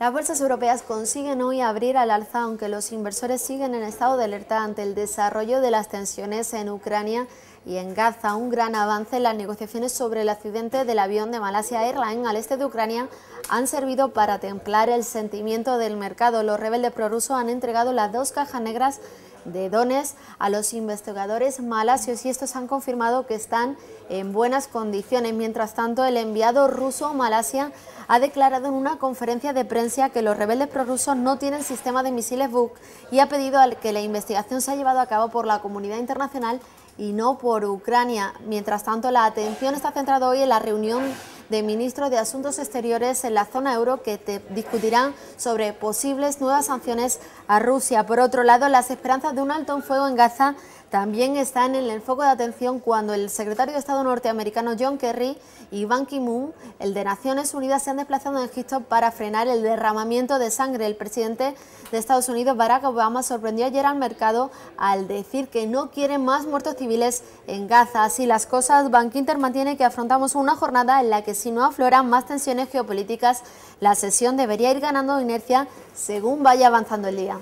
Las bolsas europeas consiguen hoy abrir al alza aunque los inversores siguen en estado de alerta ante el desarrollo de las tensiones en Ucrania y en Gaza un gran avance en las negociaciones sobre el accidente del avión de Malasia Airlines al este de Ucrania han servido para templar el sentimiento del mercado. Los rebeldes prorrusos han entregado las dos cajas negras de dones a los investigadores malasios y estos han confirmado que están en buenas condiciones. Mientras tanto, el enviado ruso a Malasia ha declarado en una conferencia de prensa que los rebeldes prorrusos no tienen sistema de misiles Buk y ha pedido que la investigación sea llevado a cabo por la comunidad internacional y no por Ucrania. Mientras tanto, la atención está centrada hoy en la reunión de ministros de Asuntos Exteriores en la zona euro que te discutirán sobre posibles nuevas sanciones a Rusia. Por otro lado, las esperanzas de un alto en fuego en Gaza también están en el foco de atención cuando el secretario de Estado norteamericano John Kerry y Ban Ki-moon, el de Naciones Unidas, se han desplazado en Egipto para frenar el derramamiento de sangre. El presidente de Estados Unidos, Barack Obama, sorprendió ayer al mercado al decir que no quiere más muertos civiles en Gaza. Así las cosas, Bankinter mantiene que afrontamos una jornada en la que si no afloran más tensiones geopolíticas, la sesión debería ir ganando inercia según vaya avanzando el día.